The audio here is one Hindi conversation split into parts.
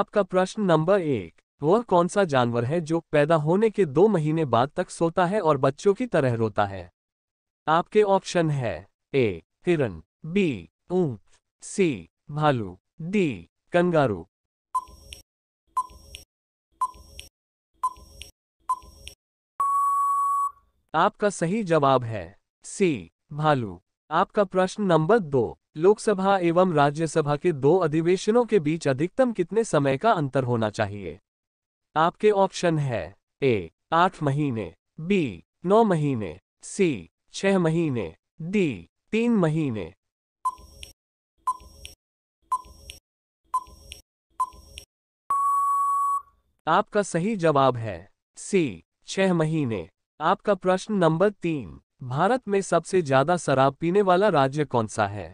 आपका प्रश्न नंबर एक वह कौन सा जानवर है जो पैदा होने के दो महीने बाद तक सोता है और बच्चों की तरह रोता है आपके ऑप्शन है ए हिरन बी ऊंट सी भालू डी कंगारू आपका सही जवाब है सी भालू आपका प्रश्न नंबर दो लोकसभा एवं राज्यसभा के दो अधिवेशनों के बीच अधिकतम कितने समय का अंतर होना चाहिए आपके ऑप्शन है ए आठ महीने बी नौ महीने सी छह महीने डी तीन महीने आपका सही जवाब है सी छह महीने आपका प्रश्न नंबर तीन भारत में सबसे ज्यादा शराब पीने वाला राज्य कौन सा है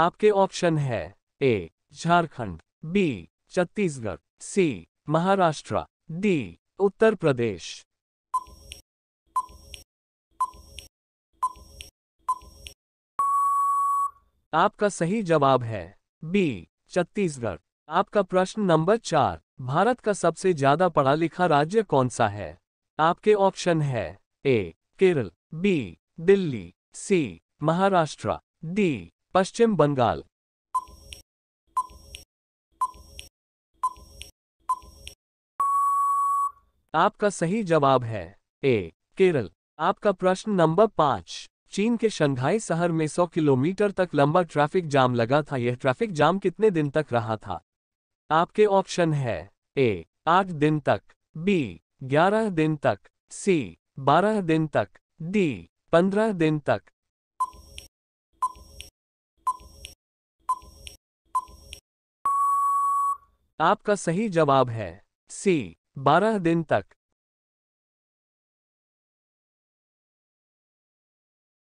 आपके ऑप्शन है A Jharkhand B Chhattisgarh C Maharashtra D Uttar Pradesh आपका सही जवाब है बी छत्तीसगढ़ आपका प्रश्न नंबर चार भारत का सबसे ज्यादा पढ़ा लिखा राज्य कौन सा है आपके ऑप्शन है A Kerala B Delhi C Maharashtra D Paschim Bangal आपका सही जवाब है ए केरल आपका प्रश्न नंबर पांच चीन के शंघाई शहर में 100 किलोमीटर तक लंबा ट्रैफिक जाम लगा था यह ट्रैफिक जाम कितने दिन तक रहा था आपके ऑप्शन है ए आठ दिन तक बी ग्यारह दिन तक सी बारह दिन तक डी पंद्रह दिन तक आपका सही जवाब है सी बारह दिन तक